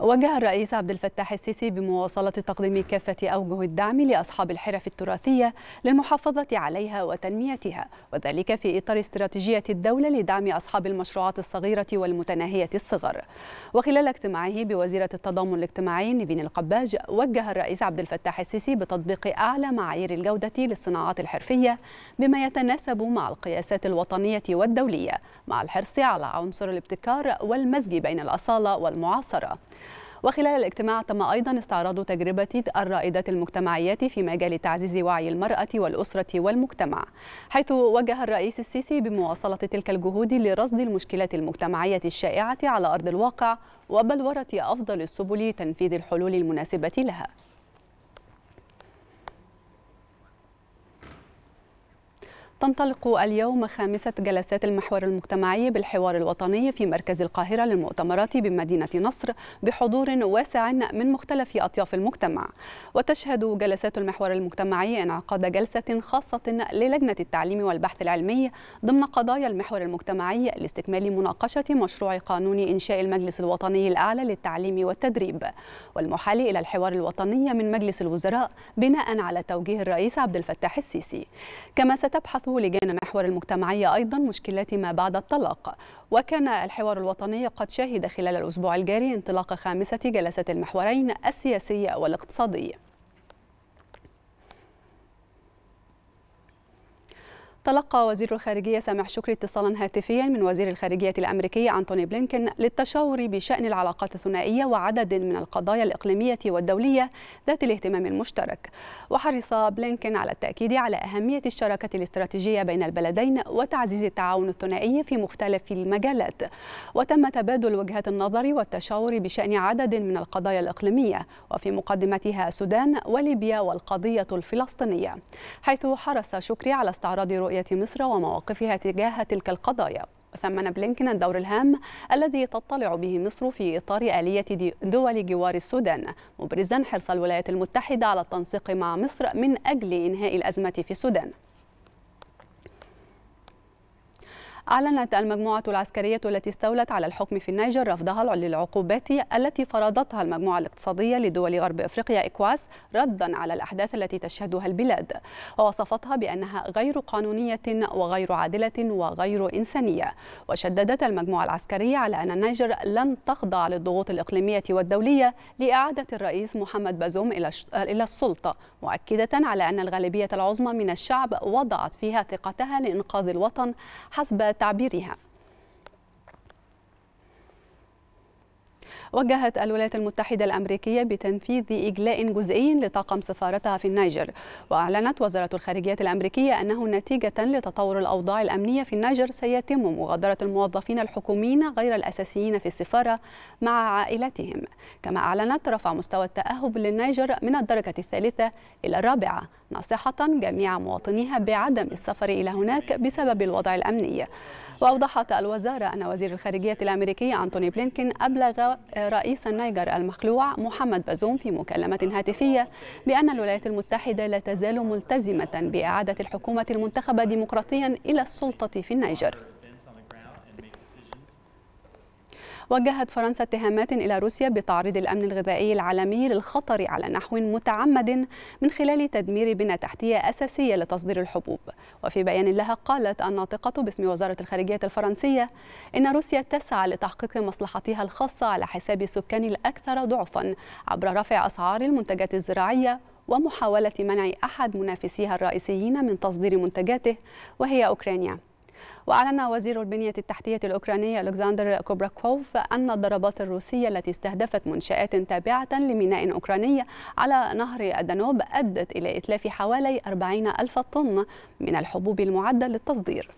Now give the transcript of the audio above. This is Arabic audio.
وجه الرئيس عبد الفتاح السيسي بمواصلة تقديم كافة أوجه الدعم لأصحاب الحرف التراثية للمحافظة عليها وتنميتها وذلك في إطار استراتيجية الدولة لدعم أصحاب المشروعات الصغيرة والمتناهية الصغر وخلال اجتماعه بوزيرة التضامن الاجتماعي نيفين القباج وجه الرئيس عبد الفتاح السيسي بتطبيق أعلى معايير الجودة للصناعات الحرفية بما يتناسب مع القياسات الوطنية والدولية مع الحرص على عنصر الابتكار والمزج بين الأصالة والمعاصرة وخلال الاجتماع تم أيضا استعراض تجربة الرائدات المجتمعيات في مجال تعزيز وعي المرأة والأسرة والمجتمع حيث وجه الرئيس السيسي بمواصلة تلك الجهود لرصد المشكلات المجتمعية الشائعة على أرض الواقع وبلورة أفضل السبل لتنفيذ الحلول المناسبة لها تنطلق اليوم خامسة جلسات المحور المجتمعي بالحوار الوطني في مركز القاهرة للمؤتمرات بمدينة نصر بحضور واسع من مختلف أطياف المجتمع وتشهد جلسات المحور المجتمعي انعقاد جلسة خاصة للجنة التعليم والبحث العلمي ضمن قضايا المحور المجتمعي لاستكمال مناقشة مشروع قانون إنشاء المجلس الوطني الأعلى للتعليم والتدريب والمحال إلى الحوار الوطني من مجلس الوزراء بناء على توجيه الرئيس عبد الفتاح السيسي كما ستبحث لجان محور المجتمعية أيضا مشكلات ما بعد الطلاق وكان الحوار الوطني قد شهد خلال الأسبوع الجاري انطلاق خامسة جلسة المحورين السياسي والاقتصادي تلقى وزير الخارجية سامح شكري اتصالا هاتفيا من وزير الخارجية الأمريكي أنتوني بلينكن للتشاور بشأن العلاقات الثنائية وعدد من القضايا الإقليمية والدولية ذات الاهتمام المشترك وحرص بلينكن على التأكيد على أهمية الشراكة الاستراتيجية بين البلدين وتعزيز التعاون الثنائي في مختلف المجالات وتم تبادل وجهات النظر والتشاور بشأن عدد من القضايا الإقليمية وفي مقدمتها السودان وليبيا والقضية الفلسطينية حيث حرص شكري على استعراض رؤية رؤية مصر ومواقفها تجاه تلك القضايا وثمن بلينكن الدور الهام الذي تطلع به مصر في إطار آلية دول جوار السودان مبرزا حرص الولايات المتحدة على التنسيق مع مصر من أجل إنهاء الأزمة في السودان أعلنت المجموعة العسكرية التي استولت على الحكم في النيجر رفضها للعقوبات التي فرضتها المجموعة الاقتصادية لدول غرب أفريقيا إكواس ردا على الأحداث التي تشهدها البلاد ووصفتها بأنها غير قانونية وغير عادلة وغير إنسانية وشددت المجموعة العسكرية على أن النيجر لن تخضع للضغوط الإقليمية والدولية لإعادة الرئيس محمد بازوم إلى السلطة مؤكدة على أن الغالبية العظمى من الشعب وضعت فيها ثقتها لإنقاذ الوطن حسب تعبيرها وجهت الولايات المتحدة الأمريكية بتنفيذ إجلاء جزئي لطاقم سفارتها في النيجر وأعلنت وزارة الخارجية الأمريكية أنه نتيجة لتطور الأوضاع الأمنية في النيجر سيتم مغادرة الموظفين الحكوميين غير الأساسيين في السفارة مع عائلتهم كما أعلنت رفع مستوى التأهب للنيجر من الدرجة الثالثة إلى الرابعة ناصحة جميع مواطنيها بعدم السفر إلى هناك بسبب الوضع الأمني وأوضحت الوزارة أن وزير الخارجية الأمريكي أنتوني بلينكين أبلغ رئيس النيجر المخلوع محمد بازوم في مكالمة هاتفية بأن الولايات المتحدة لا تزال ملتزمة بإعادة الحكومة المنتخبة ديمقراطيا إلى السلطة في النيجر وجهت فرنسا اتهامات إلى روسيا بتعريض الأمن الغذائي العالمي للخطر على نحو متعمد من خلال تدمير بنى تحتية أساسية لتصدير الحبوب وفي بيان لها قالت الناطقة باسم وزارة الخارجية الفرنسية إن روسيا تسعى لتحقيق مصلحتها الخاصة على حساب سكان الأكثر ضعفا عبر رفع أسعار المنتجات الزراعية ومحاولة منع أحد منافسيها الرئيسيين من تصدير منتجاته وهي أوكرانيا وأعلن وزير البنية التحتية الأوكراني ألكسندر كوبراكوف أن الضربات الروسية التي استهدفت منشآت تابعة لميناء أوكراني على نهر الدانوب أدت إلى إتلاف حوالي 40 ألف طن من الحبوب المعدة للتصدير